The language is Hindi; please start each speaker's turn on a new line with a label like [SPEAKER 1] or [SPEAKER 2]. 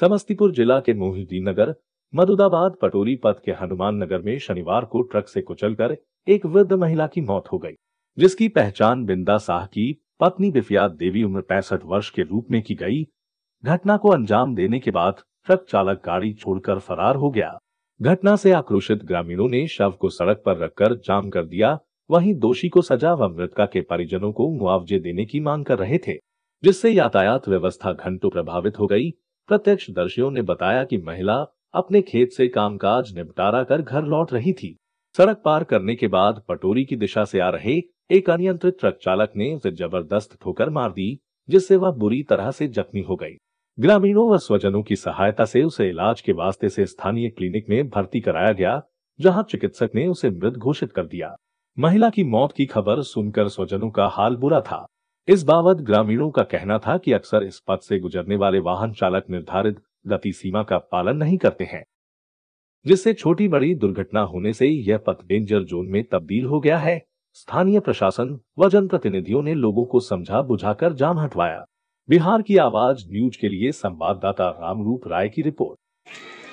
[SPEAKER 1] समस्तीपुर जिला के मोहिद्दीन नगर मदुदाबाद पटोरी पथ के हनुमान नगर में शनिवार को ट्रक से कुचलकर एक वृद्ध महिला की मौत हो गई जिसकी पहचान बिंदा साह की पत्नी बिफिया देवी उम्र पैंसठ वर्ष के रूप में की गई घटना को अंजाम देने के बाद ट्रक चालक गाड़ी छोड़कर फरार हो गया घटना से आक्रोशित ग्रामीणों ने शव को सड़क पर रखकर जाम कर दिया वहीं दोषी को सजा व मृतका के परिजनों को मुआवजे देने की मांग कर रहे थे जिससे यातायात व्यवस्था घंटों प्रभावित हो गई प्रत्यक्ष दर्शियों ने बताया कि महिला अपने खेत से कामकाज निपटारा कर घर लौट रही थी सड़क पार करने के बाद पटोरी की दिशा से आ रहे एक अनियंत्रित ट्रक चालक ने उसे जबरदस्त ठोकर मार दी जिससे वह बुरी तरह से जख्मी हो गई ग्रामीणों व स्वजनों की सहायता से उसे इलाज के वास्ते से स्थानीय क्लिनिक में भर्ती कराया गया जहां चिकित्सक ने उसे मृत घोषित कर दिया महिला की मौत की खबर सुनकर स्वजनों का हाल बुरा था इस बाबत ग्रामीणों का कहना था कि अक्सर इस पथ से गुजरने वाले वाहन चालक निर्धारित गति सीमा का पालन नहीं करते हैं जिससे छोटी बड़ी दुर्घटना होने से यह पथ डेंजर जोन में तब्दील हो गया है स्थानीय प्रशासन व जनप्रतिनिधियों ने लोगों को समझा बुझाकर जाम हटवाया बिहार की आवाज न्यूज के लिए संवाददाता रामरूप राय की रिपोर्ट